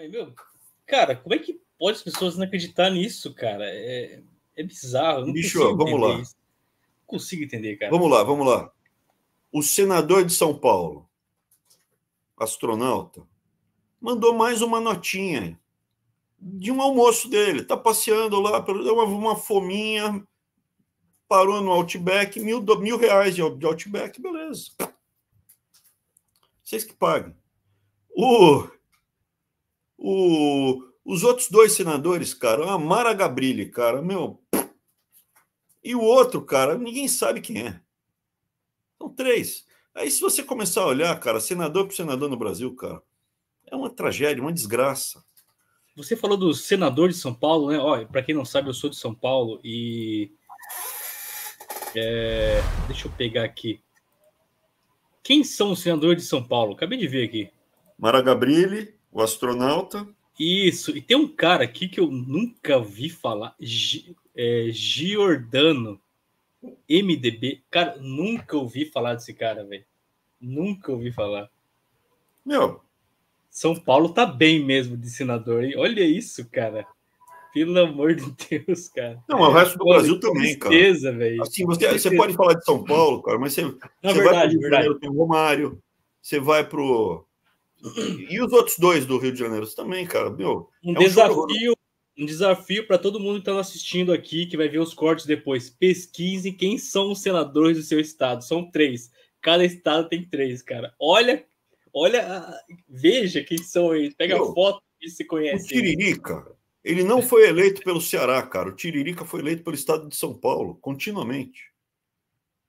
Mas, meu, cara, como é que pode as pessoas não acreditar nisso, cara? É, é bizarro. Não Bicho, vamos lá. Isso. Não consigo entender, cara. Vamos lá, vamos lá. O senador de São Paulo, astronauta, mandou mais uma notinha de um almoço dele. Tá passeando lá, deu uma, uma fominha, parou no Outback, mil, mil reais de, de Outback, beleza. Vocês que pagam. O o, os outros dois senadores, cara, a Mara Gabrilli, cara, meu. E o outro, cara, ninguém sabe quem é. São três. Aí, se você começar a olhar, cara, senador por senador no Brasil, cara, é uma tragédia, uma desgraça. Você falou do senador de São Paulo, né? Olha, para quem não sabe, eu sou de São Paulo e. É... Deixa eu pegar aqui. Quem são os senadores de São Paulo? Acabei de ver aqui. Mara Gabrilli, o astronauta. Isso, e tem um cara aqui que eu nunca vi falar, G, é, Giordano, MDB. Cara, nunca ouvi falar desse cara, velho. Nunca ouvi falar. Meu. São Paulo tá bem mesmo de senador, hein? Olha isso, cara. Pelo amor de Deus, cara. Não, o resto do Pô, Brasil também, tristeza, cara. Véio. Assim, você, tristeza. você pode falar de São Paulo, cara, mas você, você verdade, vai pro Rio tem Romário, você vai pro e os outros dois do Rio de Janeiro também, cara. Meu, um, é um né? desafio, um desafio para todo mundo que está assistindo aqui, que vai ver os cortes depois. Pesquise quem são os senadores do seu estado. São três. Cada estado tem três, cara. Olha, olha, ah, veja quem são eles. Pega meu, a foto e se conhece. O Tiririca, ele não foi eleito pelo Ceará, cara. O Tiririca foi eleito pelo estado de São Paulo, continuamente.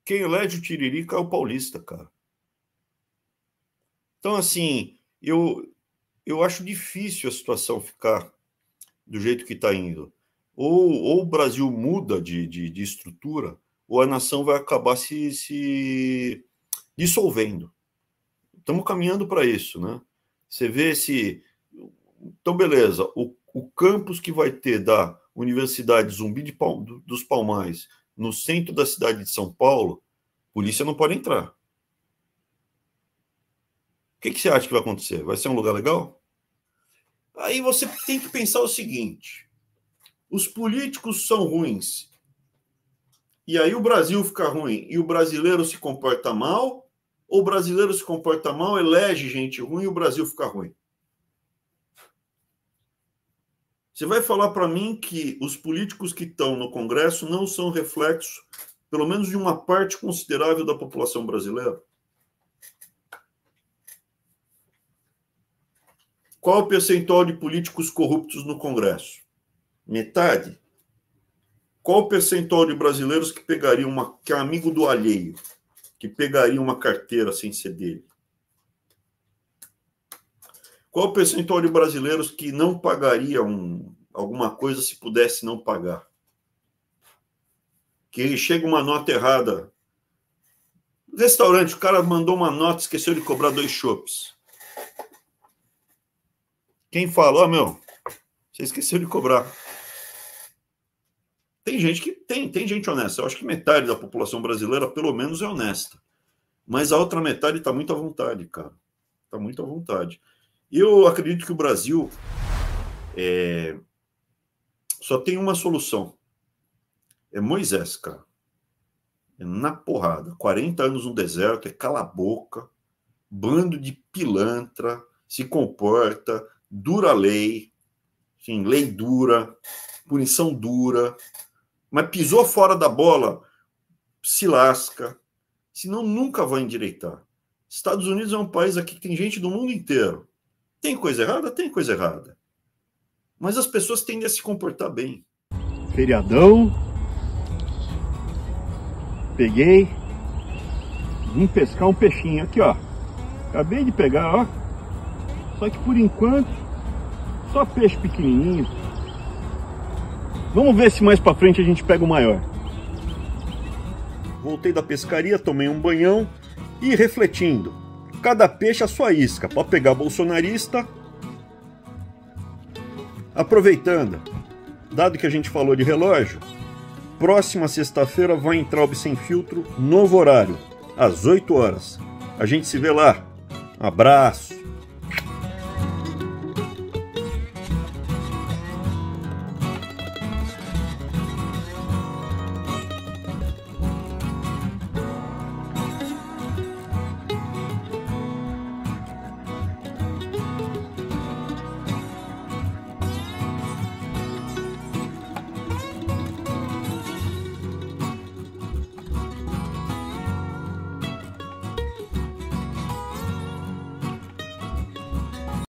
Quem elege o Tiririca é o paulista, cara. Então, assim, eu, eu acho difícil a situação ficar do jeito que está indo. Ou, ou o Brasil muda de, de, de, estrutura, ou a nação vai acabar se, se dissolvendo. Estamos caminhando para isso, né? Você vê se. Então, beleza, o, o campus que vai ter da Universidade Zumbi de Pal, dos Palmares, no centro da cidade de São Paulo, polícia não pode entrar. O que, que você acha que vai acontecer? Vai ser um lugar legal? Aí você tem que pensar o seguinte: os políticos são ruins. E aí o Brasil fica ruim e o brasileiro se comporta mal, ou o brasileiro se comporta mal, elege gente ruim e o Brasil fica ruim. Você vai falar para mim que os políticos que estão no Congresso não são reflexo, pelo menos de uma parte considerável da população brasileira? Qual o percentual de políticos corruptos no Congresso? Metade? Qual o percentual de brasileiros que pegaria uma que é amigo do alheio, que pegaria uma carteira sem ser dele? Qual o percentual de brasileiros que não pagaria um, alguma coisa se pudesse não pagar? Que chega uma nota errada. Restaurante, o cara mandou uma nota, esqueceu de cobrar dois chopes. Quem fala, ó, oh, meu, você esqueceu de cobrar. Tem gente que tem, tem gente honesta. Eu acho que metade da população brasileira, pelo menos, é honesta. Mas a outra metade está muito à vontade, cara. Está muito à vontade. eu acredito que o Brasil é... só tem uma solução. É Moisés, cara. É na porrada. 40 anos no deserto, é cala a boca, bando de pilantra, se comporta, dura lei, sim, lei dura, punição dura, mas pisou fora da bola, se lasca, senão nunca vai endireitar. Estados Unidos é um país aqui que tem gente do mundo inteiro. Tem coisa errada? Tem coisa errada. Mas as pessoas tendem a se comportar bem. Feriadão. Peguei. Vim pescar um peixinho aqui, ó. Acabei de pegar, ó. Só que por enquanto, só peixe pequenininho. Vamos ver se mais para frente a gente pega o maior. Voltei da pescaria, tomei um banhão e refletindo. Cada peixe a sua isca, para pegar bolsonarista. Aproveitando, dado que a gente falou de relógio, próxima sexta-feira vai entrar o Sem Filtro, novo horário, às 8 horas. A gente se vê lá. Um abraço.